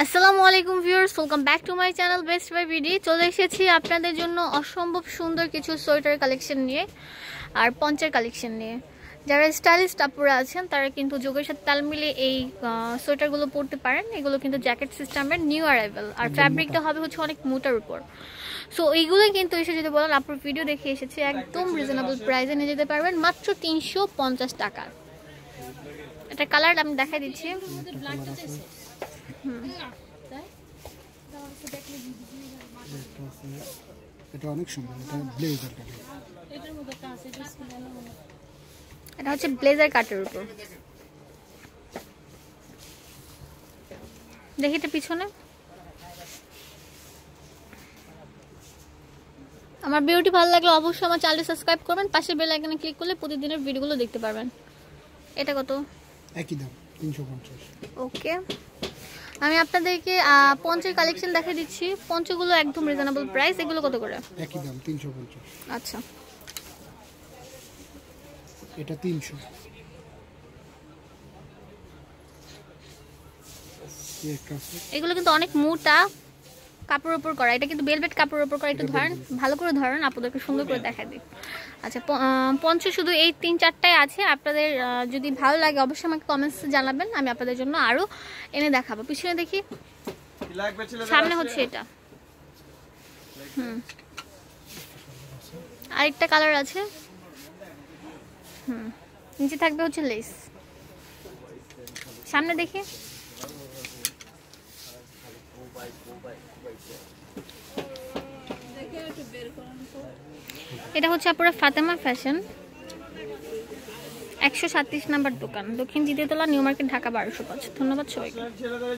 আসসালামু আলাইকুম viewers welcome back to my channel best by ভিডি চলে এসেছি আপনাদের জন্য অসম্ভব সুন্দর কিছু সোয়েটার কালেকশন নিয়ে আর পঞ্চের কালেকশন নিয়ে যারা স্টাইলিস্ট আপুরা আছেন তারা কিন্তু যোগের সাথে তাল মিলে এই সোয়েটারগুলো পরতে পারেন এগুলো কিন্তু জ্যাকেট সিস্টেমের নিউ অ্যারাইভেল আর ফ্যাব্রিকটা হবে হচ্ছে অনেক মোটার উপর সো এইগুলোই কিন্তু এসে যদি বলেন আপুর ভিডিও দেখে এসেছে একদম রিজনেবল প্রাইসে নিয়ে যেতে পারবেন মাত্র তিনশো টাকা এটা কালার আমি দেখাই দিচ্ছি এটা এটা হচ্ছে ব্লেজার কাটের উপর দেখি পিছনে আমার ভিডিওটি ভালো লাগলে অবশ্যই আমার চ্যানেলটি সাবস্ক্রাইব করবেন পাশে বেল আইকনে ক্লিক করলে প্রতিদিনের ভিডিওগুলো দেখতে পারবেন এটা কত একই দাম তিনশো ওকে আমি আপনাদেরকে পঞ্চের কালেকশন দেখে দিচ্ছি পঞ্চগুলো একদম রিজনেবল প্রাইস এগুলো কত করে একই দাম 350 আচ্ছা এটা 300 এগুলো কিন্তু অনেক মোটা কাপড়ের উপর করা এটা কিন্তু বেলভেট কাপড়ের উপর করা একটু ধরেন ভালো করে ধরেন আপনাদেরকে সুন্দর করে দেখা দিই আচ্ছা পঞ্চ শুধু এই তিন চারটায় আছে আপনাদের যদি ভালো লাগে অবশ্যই আমাকে কমেন্টস জানাবেন আমি আপনাদের জন্য আরও এনে দেখাবো পিছনে দেখি সামনে হচ্ছে এটা হুম আরেকটা কালার আছে হুম নিচে থাকবে হচ্ছে লেস সামনে দেখি এটা হচ্ছে আপনারা ফাতেমা ফ্যাশন একশো সাতত্রিশ নাম্বার দোকান দক্ষিণ দ্বিতীয়তলা নিউ মার্কেট ঢাকা বারোশো পাঁচ ধন্যবাদ সবাইকে